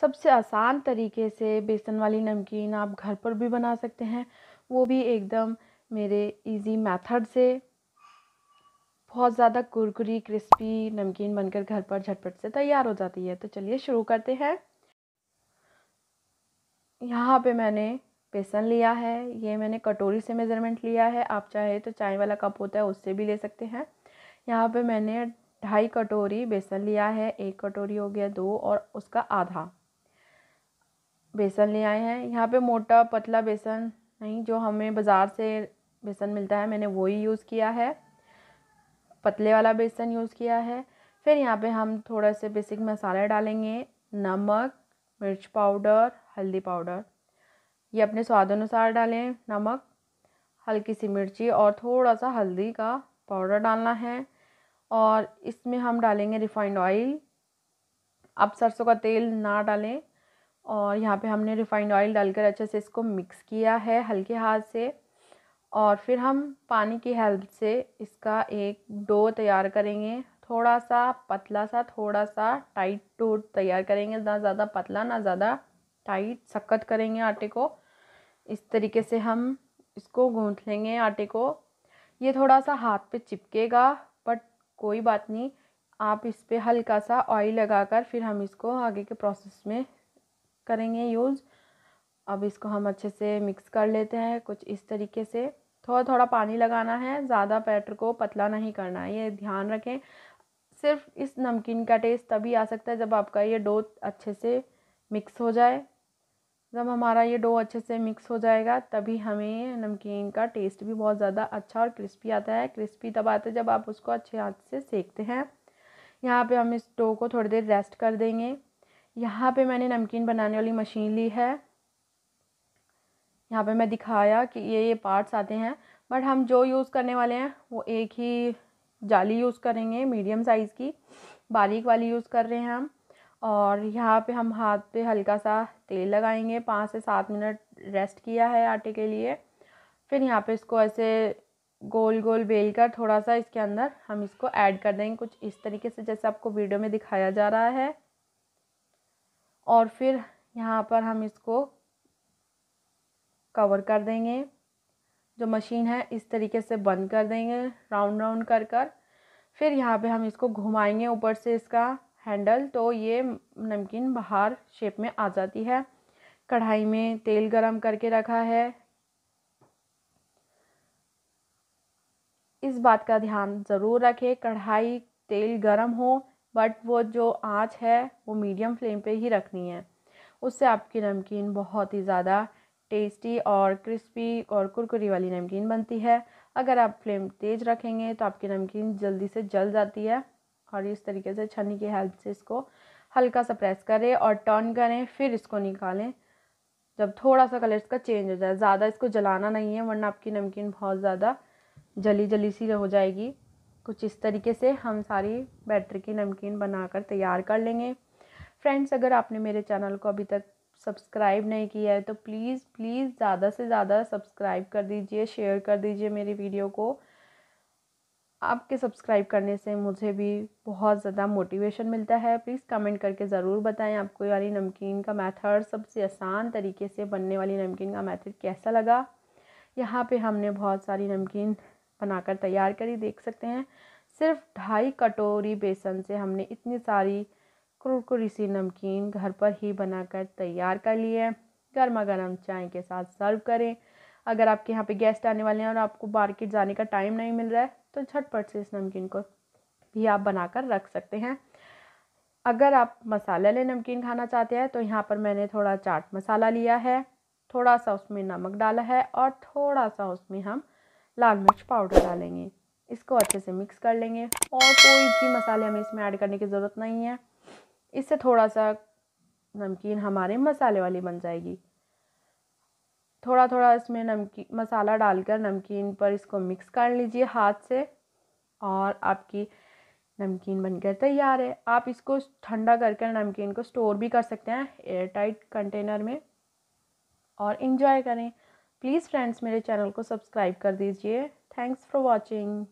सबसे आसान तरीके से बेसन वाली नमकीन आप घर पर भी बना सकते हैं वो भी एकदम मेरे इजी मेथड से बहुत ज़्यादा कुरकुरी क्रिस्पी नमकीन बनकर घर पर झटपट से तैयार हो जाती है तो चलिए शुरू करते हैं यहाँ पे मैंने बेसन लिया है ये मैंने कटोरी से मेज़रमेंट लिया है आप चाहे तो चाय वाला कप होता है उससे भी ले सकते हैं यहाँ पे मैंने ढाई कटोरी बेसन लिया है एक कटोरी हो गया दो और उसका आधा बेसन ले आए हैं यहाँ पे मोटा पतला बेसन नहीं जो हमें बाज़ार से बेसन मिलता है मैंने वही यूज़ किया है पतले वाला बेसन यूज़ किया है फिर यहाँ पे हम थोड़ा से बेसिक मसाले डालेंगे नमक मिर्च पाउडर हल्दी पाउडर ये अपने स्वाद अनुसार डालें नमक हल्की सी मिर्ची और थोड़ा सा हल्दी का पाउडर डालना है और इसमें हम डालेंगे रिफाइंड ऑयल आप सरसों का तेल ना डालें और यहाँ पे हमने रिफ़ाइंड ऑयल डालकर अच्छे से इसको मिक्स किया है हल्के हाथ से और फिर हम पानी की हेल्प से इसका एक डो तैयार करेंगे थोड़ा सा पतला सा थोड़ा सा टाइट डो तैयार करेंगे ना ज़्यादा पतला ना ज़्यादा टाइट सख्त करेंगे आटे को इस तरीके से हम इसको गूँथ लेंगे आटे को ये थोड़ा सा हाथ पे चिपकेगा बट कोई बात नहीं आप इस पर हल्का सा ऑयल लगाकर फिर हम इसको आगे के प्रोसेस में करेंगे यूज़ अब इसको हम अच्छे से मिक्स कर लेते हैं कुछ इस तरीके से थोड़ा थोड़ा पानी लगाना है ज़्यादा बैटर को पतला नहीं करना है ये ध्यान रखें सिर्फ इस नमकीन का टेस्ट तभी आ सकता है जब आपका ये डो अच्छे से मिक्स हो जाए जब हमारा ये डो अच्छे से मिक्स हो जाएगा तभी हमें नमकीन का टेस्ट भी बहुत ज़्यादा अच्छा और क्रिस्पी आता है क्रिस्पी तब आता है जब आप उसको अच्छे हाथ से सेकते हैं यहाँ पे हम इस डो को थोड़ी देर रेस्ट कर देंगे यहाँ पे मैंने नमकीन बनाने वाली मशीन ली है यहाँ पे मैं दिखाया कि ये ये पार्ट्स आते हैं बट हम जो यूज़ करने वाले हैं वो एक ही जाली यूज़ करेंगे मीडियम साइज़ की बारीक वाली यूज़ कर रहे हैं हम और यहाँ पे हम हाथ पे हल्का सा तेल लगाएंगे पाँच से सात मिनट रेस्ट किया है आटे के लिए फिर यहाँ पे इसको ऐसे गोल गोल बेल कर थोड़ा सा इसके अंदर हम इसको ऐड कर देंगे कुछ इस तरीके से जैसे आपको वीडियो में दिखाया जा रहा है और फिर यहाँ पर हम इसको कवर कर देंगे जो मशीन है इस तरीके से बंद कर देंगे राउंड राउंड कर कर फिर यहाँ पे हम इसको घुमाएंगे ऊपर से इसका हैंडल तो ये नमकीन बाहर शेप में आ जाती है कढ़ाई में तेल गरम करके रखा है इस बात का ध्यान ज़रूर रखें कढ़ाई तेल गरम हो बट वो जो आँच है वो मीडियम फ्लेम पे ही रखनी है उससे आपकी नमकीन बहुत ही ज़्यादा टेस्टी और क्रिस्पी और कुरकुरी वाली नमकीन बनती है अगर आप फ्लेम तेज़ रखेंगे तो आपकी नमकीन जल्दी से जल जाती है और इस तरीके से छन्नी की हेल्प से इसको हल्का सा प्रेस करें और टर्न करें फिर इसको निकालें जब थोड़ा सा कलर इसका चेंज हो जाए ज़्यादा इसको जलाना नहीं है वरना आपकी नमकीन बहुत ज़्यादा जली जली सी हो जाएगी कुछ इस तरीके से हम सारी बैटर की नमकीन बनाकर तैयार कर लेंगे फ्रेंड्स अगर आपने मेरे चैनल को अभी तक सब्सक्राइब नहीं किया है तो प्लीज़ प्लीज़ ज़्यादा से ज़्यादा सब्सक्राइब कर दीजिए शेयर कर दीजिए मेरी वीडियो को आपके सब्सक्राइब करने से मुझे भी बहुत ज़्यादा मोटिवेशन मिलता है प्लीज़ कमेंट करके ज़रूर बताएं आपको वाली नमकीन का मेथड सबसे आसान तरीके से बनने वाली नमकीन का मेथड कैसा लगा यहाँ पे हमने बहुत सारी नमकीन बनाकर तैयार करी देख सकते हैं सिर्फ ढाई कटोरी बेसन से हमने इतनी सारी कुरकुरी सी नमकीन घर पर ही बनाकर तैयार कर ली है गर्मा गर्म चाय के साथ सर्व करें अगर आपके यहाँ पे गेस्ट आने वाले हैं और आपको मार्केट जाने का टाइम नहीं मिल रहा है तो झटपट से इस नमकीन को भी आप बनाकर रख सकते हैं अगर आप मसाले ले नमकीन खाना चाहते हैं तो यहाँ पर मैंने थोड़ा चाट मसाला लिया है थोड़ा सा उसमें नमक डाला है और थोड़ा सा उसमें हम लाल मिर्च पाउडर डालेंगे इसको अच्छे से मिक्स कर लेंगे और कोई भी मसाले हमें इसमें ऐड करने की ज़रूरत नहीं है इससे थोड़ा सा नमकीन हमारे मसाले वाली बन जाएगी थोड़ा थोड़ा इसमें नमकीन मसाला डालकर नमकीन पर इसको मिक्स कर लीजिए हाथ से और आपकी नमकीन बनकर तैयार है आप इसको ठंडा करके नमकीन को स्टोर भी कर सकते हैं एयर टाइट कंटेनर में और इन्जॉय करें प्लीज़ फ्रेंड्स मेरे चैनल को सब्सक्राइब कर दीजिए थैंक्स फॉर वॉचिंग